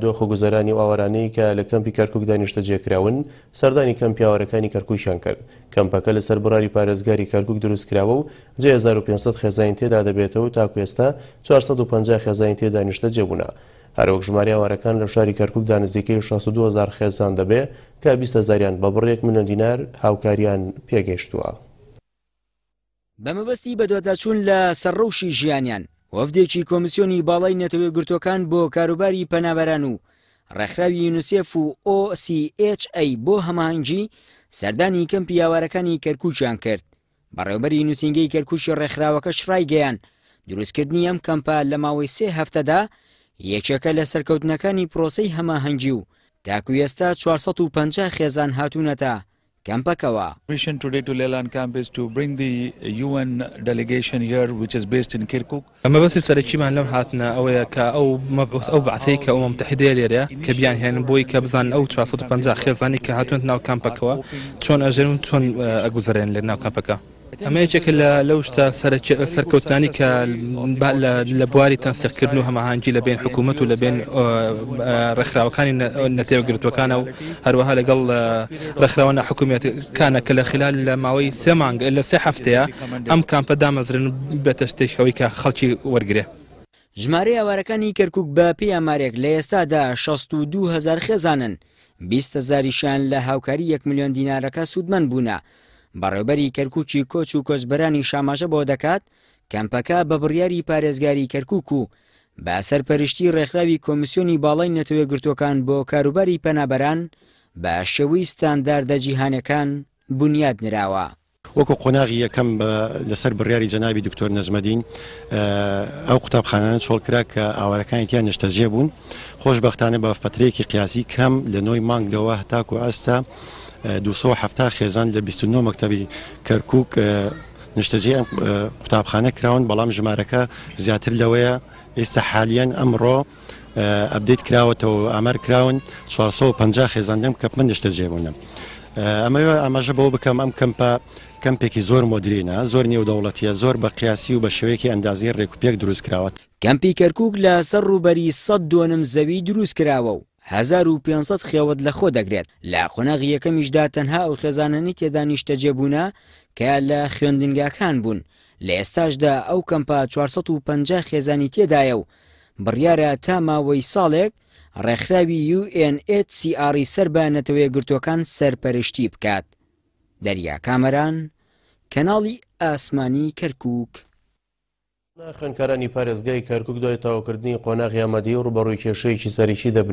دۆخ و گوزارانی و ئاوارانەی کە لە کەمپی کەرکک دانیشتە جێکراون سەردانی کەم پیاوارەکانی کەرکویشان کرد کەمپەکە لە سەر بڕاری پارێزگاری کەرکک دروستکراوە و 1500 خێزانین تێدا دەبێتەوە و تاکوێستا 450 خێزانین تێدانیشتە جێبوونا. هەروەک ژماری ئەوارەکان لە شاری کەرککدا نزیکەی 62هزار خێزان دەبێ کە بیستە زاریان بە بڕێک منە دینار هاوکاریان پێگەیشتووە. بەمەبەستی بە دوۆداچوون لە سەرڕەوشی ژیانیان وەفدێکی کۆمیسیۆنی باڵای نەتەوە گرتوەکان بۆ کاروباری پەنابەران و ڕێکخراوی یونوسف و OCHA بۆ هەماهنگجی سەردانی کەم پیاوارەکانی کەرکوچیان کرد بەڕێوبەری نووسنگی کەرکوشی ڕێکخراوەکە شڕایگەیان دروستکردنی ئەم کەمپا لە ماوەی سێ هەفتەدا یەکێکە لە سەرکەوتنەکانی پرۆسی هەماهنگجی و تاکو ئێستا 450 خێزان هاتوونەتە کمپکەوە ئەمە بەسی سەرکیمان لەم هاتنە ئەوەیە کە ئەو ئەو بەعسەی کە ئەومە متحدێ لێرە کە بیان هێنن بۆی کە بزان ئەو 450 خێزانی کە هاتوێت ناو کامپەکەوە چۆن ئەژێن چۆن ئەگوزارێن آه، لێ ناو کامپەکە ئەمەیەکێکە لە لەو شتا سەرکەوتانی کە لە بواری تەنسیقکردن و هەماهانگی لە بین حکوومەت و لە بین ڕێکخراوەکانی نەتێوەگرتوەکانە و هەروەها لەگەڵ ڕێکخراوانە حکوومەتکانە کە لە خلال لە ماوەی سێ مانگ لە سێ هەفتەیە ئەم کامپە دامەزرن بەتەشتێکەوەی کە خەڵکی وەرگێ. ژمارە ئەوارەکانی کەرکک بە پێ ئەمارێک لە ئێستادا 6 هزار خێزانن. 20 هزاریشان لە هاوکاری 1 میلیۆن دینارەکە سوودمەند بوونە بەڕێوبەری کەرکوچی کۆچ و کۆچبەرانی شاماژە بۆ دەکات کەمپەکە بە بڕیاری پارێزگاری کەرکک و بە سەرپەرشتی ڕێکخراوی کۆمیسیۆنی باڵای نەتەوە گرتوەکان بۆ کاروباری پەنابەران بە شێوی ستانداردە جیهانەکان بنیاد نراوە. وەکو قۆناغی یەکەم لەسەر بڕیاری جەناوی دکتۆر نەزمەدین ئەو قوتابخانان چۆڵکرا کە ئاوارەکانی تیان نشتەجێ بوون خۆشببختانە بە فترێکی قیاسی کەم لە نۆی مانگلەوە هەتاکو ئاستا دوهفتا خێزان لە 29 مەکتتەبی کەرکک نیشتەجێ ئەم قوتابخانە کراون بەڵام ژمارەکە زیاتر لەوەیە ئێستا حالیان ئەمڕۆ ئەبدەیت کراوەتەوە ئامەر کراون 450 خێزان لەم کەپ من نیشتەجێبوونم. ئەمەوە ئاماژە بەوە بکەم ئەم کەمپە کەمپێکی زۆر مدرینە زۆر نێودەوڵەتیە زۆر بە قیاسی و بە شوەیەکی ئەندازی ڕێکوپێک دروست کراوە. کەمپی کەرکک لە سەر ڕوبەری سەد دۆنم زەوی دروست کراوە و 1500 خێوت لە خۆ دەگرێت لە قۆناغ یەکەمیشدا تەنها ئەو خێزانانی تێدانیشتە جێبوونا کە لە خوێندنگاکان بوون لە ئێستاشدا ئەو کەمپا 450 خێزانی تێدایە و بڕیارە تا ماوەی ساڵێک ڕێکخراوی UNHCR سەر بە نەتەوەی گرتوەکان سەرپەرشتی بکات دەریا کامەران کەناڵی ئاسمانی کەرکک خوێنکارانی پارێزگای کەرکک دوای تاوکردنی قۆناغی ئەمەدی و ڕوبەڕووی کێشەیەکی سەریکی دەبن